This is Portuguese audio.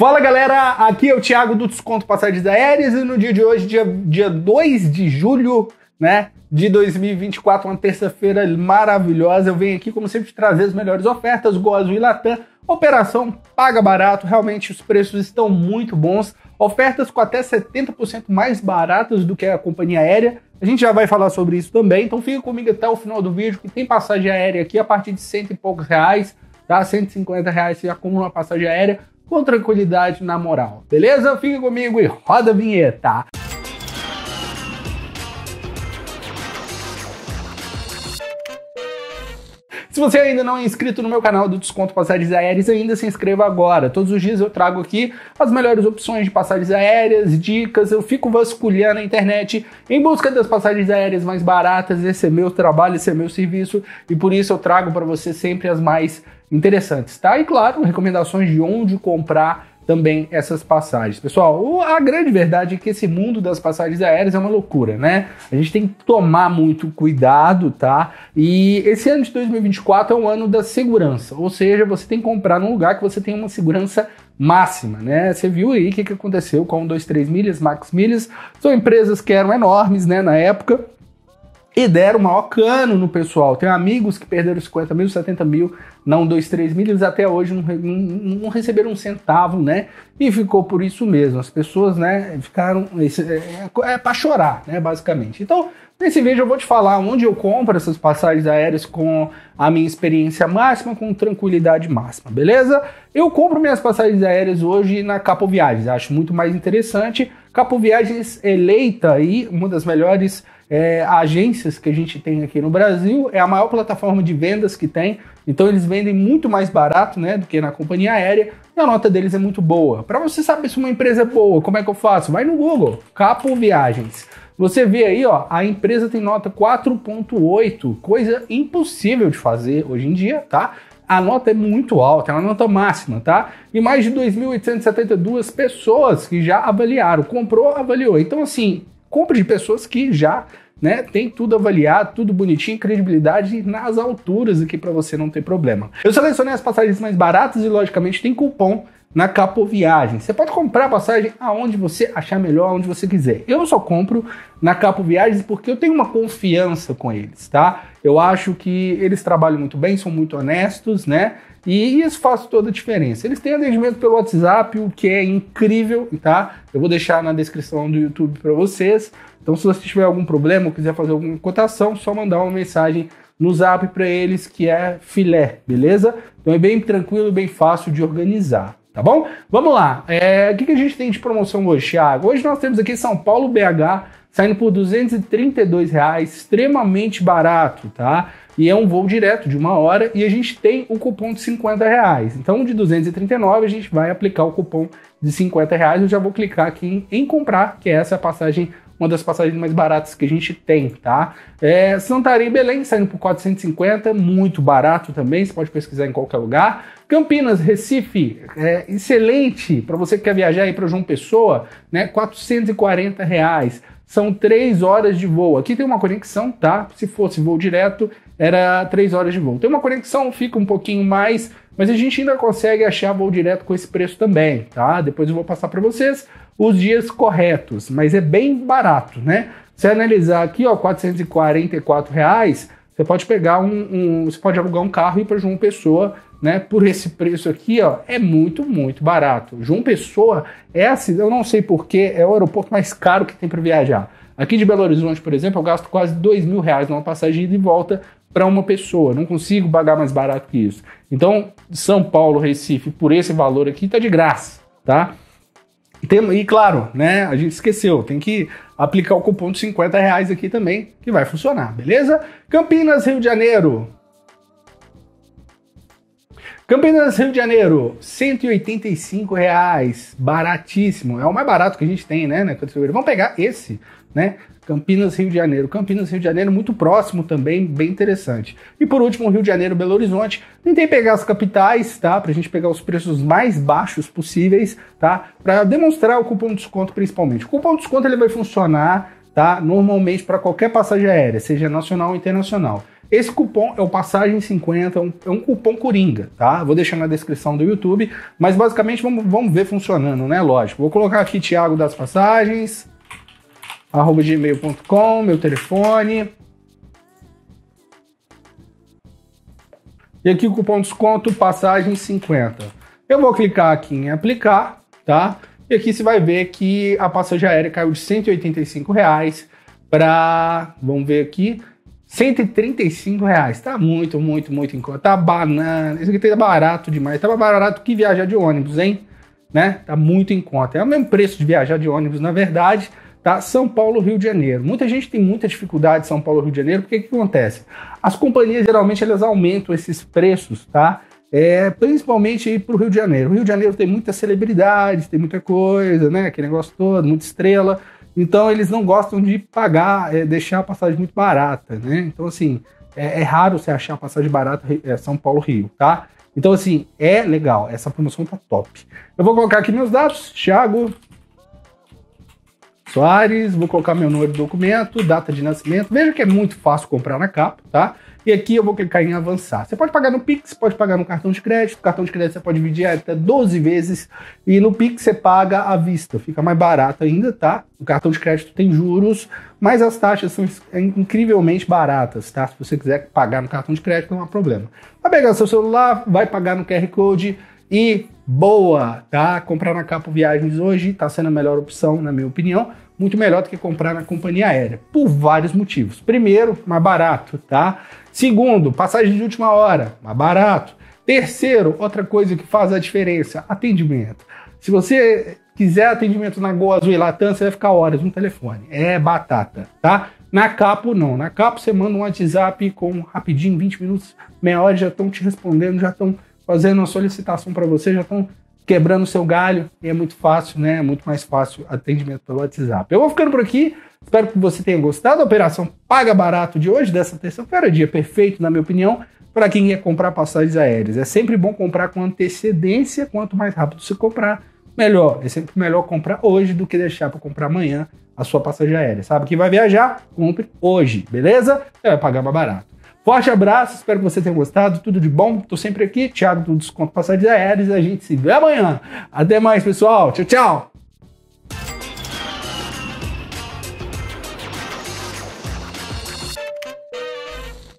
Fala galera, aqui é o Thiago do Desconto Passagens Aéreas e no dia de hoje, dia, dia 2 de julho, né, de 2024, uma terça-feira maravilhosa, eu venho aqui como sempre trazer as melhores ofertas, Gozo e Latam, operação paga barato, realmente os preços estão muito bons, ofertas com até 70% mais baratas do que a companhia aérea, a gente já vai falar sobre isso também, então fica comigo até o final do vídeo que tem passagem aérea aqui a partir de cento e poucos reais, tá? 150 reais você já compra uma passagem aérea com tranquilidade na moral, beleza? Fica comigo e roda a vinheta. Se você ainda não é inscrito no meu canal do Desconto Passagens Aéreas, ainda se inscreva agora. Todos os dias eu trago aqui as melhores opções de passagens aéreas, dicas, eu fico vasculhando a internet em busca das passagens aéreas mais baratas. Esse é meu trabalho, esse é meu serviço e por isso eu trago para você sempre as mais interessantes, tá? E claro, recomendações de onde comprar também essas passagens. Pessoal, a grande verdade é que esse mundo das passagens aéreas é uma loucura, né? A gente tem que tomar muito cuidado, tá? E esse ano de 2024 é um ano da segurança, ou seja, você tem que comprar num lugar que você tem uma segurança máxima, né? Você viu aí o que, que aconteceu com 1, 2, 3 milhas, Max Milhas, são empresas que eram enormes, né, na época, e deram o maior cano no pessoal. Tem amigos que perderam 50 mil, 70 mil, não 2, 3 mil, eles até hoje não, não, não, receberam um centavo, né? E ficou por isso mesmo. As pessoas, né, ficaram. É, é, é para chorar, né, basicamente. Então, nesse vídeo eu vou te falar onde eu compro essas passagens aéreas com a minha experiência máxima, com tranquilidade máxima, beleza? Eu compro minhas passagens aéreas hoje na Capo Viagens, acho muito mais interessante Capo Viagens eleita aí uma das melhores é, agências que a gente tem aqui no Brasil, é a maior plataforma de vendas que tem, então eles vendem muito mais barato né, do que na companhia aérea e a nota deles é muito boa. Para você saber se uma empresa é boa, como é que eu faço? Vai no Google, Capo Viagens. Você vê aí, ó, a empresa tem nota 4.8, coisa impossível de fazer hoje em dia, tá? A nota é muito alta, é uma nota máxima, tá? E mais de 2.872 pessoas que já avaliaram, comprou, avaliou. Então, assim, compra de pessoas que já né? Tem tudo avaliado, tudo bonitinho, credibilidade nas alturas aqui para você não ter problema. Eu selecionei as passagens mais baratas e logicamente tem cupom na Capo Viagem. Você pode comprar a passagem aonde você achar melhor, aonde você quiser. Eu só compro na Capo Viagens porque eu tenho uma confiança com eles, tá? Eu acho que eles trabalham muito bem, são muito honestos, né? E isso faz toda a diferença. Eles têm atendimento pelo WhatsApp, o que é incrível, tá? Eu vou deixar na descrição do YouTube para vocês. Então, se você tiver algum problema ou quiser fazer alguma cotação, só mandar uma mensagem no zap para eles que é filé, beleza? Então é bem tranquilo, bem fácil de organizar tá bom? Vamos lá. É, o que, que a gente tem de promoção hoje, Thiago? Hoje nós temos aqui São Paulo BH saindo por 232 reais, extremamente barato, tá? E é um voo direto de uma hora e a gente tem o um cupom de 50 reais. Então, de 239 a gente vai aplicar o cupom de 50 reais. Eu já vou clicar aqui em, em comprar, que essa é a passagem uma das passagens mais baratas que a gente tem, tá? É, Santarém Belém saindo por 450, muito barato também, você pode pesquisar em qualquer lugar. Campinas, Recife, é, excelente para você que quer viajar aí para João Pessoa, né? 440 reais. São três horas de voo. Aqui tem uma conexão, tá? Se fosse voo direto, era três horas de voo. Tem uma conexão, fica um pouquinho mais, mas a gente ainda consegue achar voo direto com esse preço também, tá? Depois eu vou passar para vocês os dias corretos, mas é bem barato, né? Se analisar aqui, ó, 444 reais, você pode pegar um, um, você pode alugar um carro e ir para João Pessoa né, por esse preço aqui, ó, é muito, muito barato. João Pessoa é assim, eu não sei porquê, é o aeroporto mais caro que tem para viajar. Aqui de Belo Horizonte, por exemplo, eu gasto quase dois mil reais numa passagem de volta para uma pessoa. Não consigo pagar mais barato que isso. Então, São Paulo, Recife, por esse valor aqui, tá de graça, tá? Tem, e claro, né? A gente esqueceu, tem que aplicar o cupom de 50 reais aqui também, que vai funcionar, beleza? Campinas, Rio de Janeiro, Campinas, Rio de Janeiro, 185 reais, baratíssimo. É o mais barato que a gente tem, né, né Vamos pegar esse, né? Campinas, Rio de Janeiro. Campinas, Rio de Janeiro, muito próximo também, bem interessante. E por último, Rio de Janeiro, Belo Horizonte. Tentei pegar as capitais, tá? Pra gente pegar os preços mais baixos possíveis, tá? Para demonstrar o cupom de desconto principalmente. O cupom de desconto ele vai funcionar, tá? Normalmente para qualquer passagem aérea, seja nacional ou internacional. Esse cupom é o Passagem 50, é, é um, cupom coringa, tá? Vou deixar na descrição do YouTube, mas basicamente vamos, vamos ver funcionando, né? Lógico. Vou colocar aqui Thiago das Passagens, arroba gmail.com, meu telefone. E aqui o cupom desconto Passagem 50. Eu vou clicar aqui em aplicar, tá? E aqui você vai ver que a passagem aérea caiu de 185 reais para, vamos ver aqui, 135 reais. Tá muito, muito, muito em conta. Tá banana. Isso aqui tá barato demais. Tá barato que viajar de ônibus, hein? Né? Tá muito em conta. É o mesmo preço de viajar de ônibus, na verdade. Tá? São Paulo, Rio de Janeiro. Muita gente tem muita dificuldade em São Paulo, Rio de Janeiro, porque o que acontece? As companhias geralmente elas aumentam esses preços, tá? É, principalmente para o Rio de Janeiro. O Rio de Janeiro tem muita celebridade, tem muita coisa, né? Aquele negócio todo, muita estrela. Então eles não gostam de pagar, é, deixar a passagem muito barata, né? Então, assim, é, é raro você achar a passagem barata é, São Paulo-Rio, tá? Então, assim, é legal. Essa promoção tá top. Eu vou colocar aqui meus dados, Thiago Soares, vou colocar meu número de documento, data de nascimento. Veja que é muito fácil comprar na capa, tá? E aqui eu vou clicar em avançar. Você pode pagar no Pix, pode pagar no cartão de crédito. cartão de crédito você pode dividir até 12 vezes. E no Pix você paga à vista. Fica mais barato ainda, tá? O cartão de crédito tem juros, mas as taxas são é incrivelmente baratas, tá? Se você quiser pagar no cartão de crédito, não há problema. Vai pegar seu celular, vai pagar no QR Code e boa, tá? Comprar na Capo Viagens hoje tá sendo a melhor opção, na minha opinião muito melhor do que comprar na companhia aérea, por vários motivos. Primeiro, mais barato, tá? Segundo, passagem de última hora, mais barato. Terceiro, outra coisa que faz a diferença, atendimento. Se você quiser atendimento na Goa Azul e Latam, você vai ficar horas no telefone. É batata, tá? Na Capo, não. Na Capo, você manda um WhatsApp com rapidinho, 20 minutos, meia hora, já estão te respondendo, já estão fazendo uma solicitação para você, já estão quebrando seu galho, e é muito fácil, né? É muito mais fácil atendimento pelo WhatsApp. Eu vou ficando por aqui. Espero que você tenha gostado da operação Paga Barato de hoje, dessa terça-feira, dia perfeito, na minha opinião, para quem quer comprar passagens aéreas. É sempre bom comprar com antecedência, quanto mais rápido você comprar, melhor. É sempre melhor comprar hoje do que deixar para comprar amanhã a sua passagem aérea. Sabe que vai viajar, compre hoje, beleza? Você vai pagar mais barato. Forte abraço, espero que você tenha gostado. Tudo de bom, tô sempre aqui. Thiago do Desconto Passagens Aéreas. A gente se vê amanhã. Até mais, pessoal. Tchau, tchau.